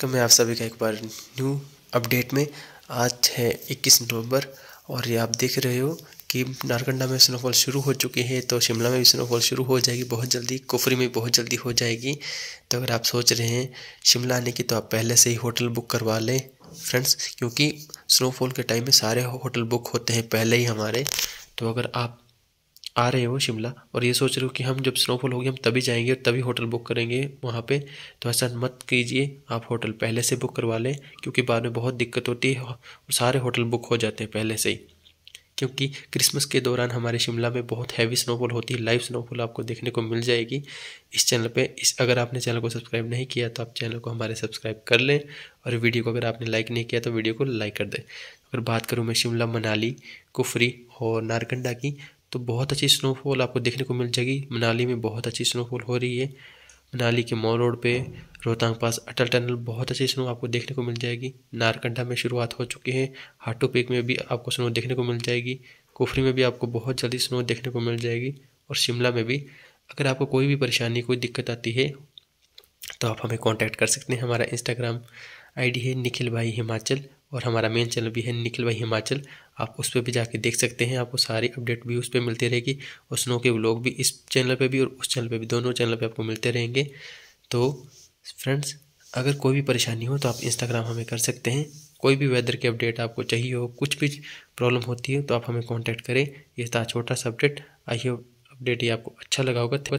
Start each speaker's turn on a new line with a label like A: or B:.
A: तो मैं आप सभी का एक बार न्यू अपडेट में आज है 21 नवंबर और ये आप देख रहे हो कि नारकंडा में स्नोफॉल शुरू हो चुकी है तो शिमला में भी स्नोफॉल शुरू हो जाएगी बहुत जल्दी कुफरी में बहुत जल्दी हो जाएगी तो अगर आप सोच रहे हैं शिमला आने की तो आप पहले से ही होटल बुक करवा लें फ्रेंड्स क्योंकि स्नोफॉल के टाइम में सारे होटल बुक होते हैं पहले ही हमारे तो अगर आप आ रहे हो शिमला और ये सोच रहे हो कि हम जब स्नोफॉल होगी हम तभी जाएंगे और तभी होटल बुक करेंगे वहाँ पे तो ऐसा मत कीजिए आप होटल पहले से बुक करवा लें क्योंकि बाद में बहुत दिक्कत होती है सारे होटल बुक हो जाते हैं पहले से ही क्योंकि क्रिसमस के दौरान हमारे शिमला में बहुत हैवी स्नोफॉल होती है लाइव स्नोफॉल आपको देखने को मिल जाएगी इस चैनल पे इस अगर आपने चैनल को सब्सक्राइब नहीं किया तो आप चैनल को हमारे सब्सक्राइब कर लें और वीडियो को अगर आपने लाइक नहीं किया तो वीडियो को लाइक कर दें अगर बात करूँ मैं शिमला मनाली कुफरी और नारकंडा की तो बहुत अच्छी स्नोफॉल आपको देखने को मिल जाएगी मनाली में बहुत अच्छी स्नोफॉल हो रही है मनाली के मॉल रोड पे रोहतांग पास अटल टनल बहुत अच्छी स्नो आपको देखने को मिल जाएगी नारकंडा में शुरुआत हो चुकी है हाटू पीक में भी आपको स्नो देखने को मिल जाएगी कुफरी में भी आपको बहुत जल्दी स्नो देखने को मिल जाएगी और शिमला में भी अगर आपको कोई भी परेशानी कोई दिक्कत आती है तो आप हमें कॉन्टैक्ट कर सकते हैं हमारा इंस्टाग्राम आईडी है निखिल भाई हिमाचल और हमारा मेन चैनल भी है निखिल भाई हिमाचल आप उस पर भी जाके देख सकते हैं आपको सारी अपडेट भी उस पर मिलती रहेगी और स्नो के व्लॉग भी इस चैनल पे भी और उस चैनल पे भी दोनों चैनल पे आपको मिलते रहेंगे तो फ्रेंड्स अगर कोई भी परेशानी हो तो आप इंस्टाग्राम हमें कर सकते हैं कोई भी वेदर की अपडेट आपको चाहिए हो कुछ भी प्रॉब्लम होती है तो आप हमें कॉन्टैक्ट करें ये था छोटा सा अपडेट आइए अपडेट ये आपको अच्छा लगा होगा